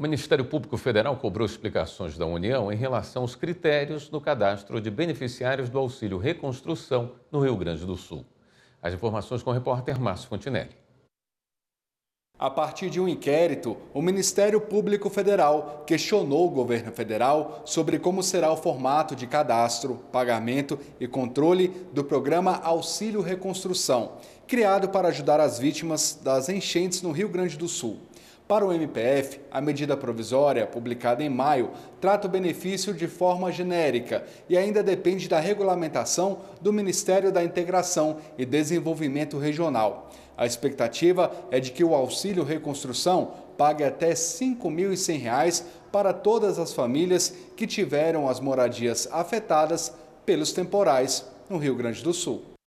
O Ministério Público Federal cobrou explicações da União em relação aos critérios do cadastro de beneficiários do auxílio reconstrução no Rio Grande do Sul. As informações com o repórter Márcio Fontinelli. A partir de um inquérito, o Ministério Público Federal questionou o governo federal sobre como será o formato de cadastro, pagamento e controle do programa Auxílio Reconstrução criado para ajudar as vítimas das enchentes no Rio Grande do Sul. Para o MPF, a medida provisória, publicada em maio, trata o benefício de forma genérica e ainda depende da regulamentação do Ministério da Integração e Desenvolvimento Regional. A expectativa é de que o auxílio reconstrução pague até R$ 5.100 para todas as famílias que tiveram as moradias afetadas pelos temporais no Rio Grande do Sul.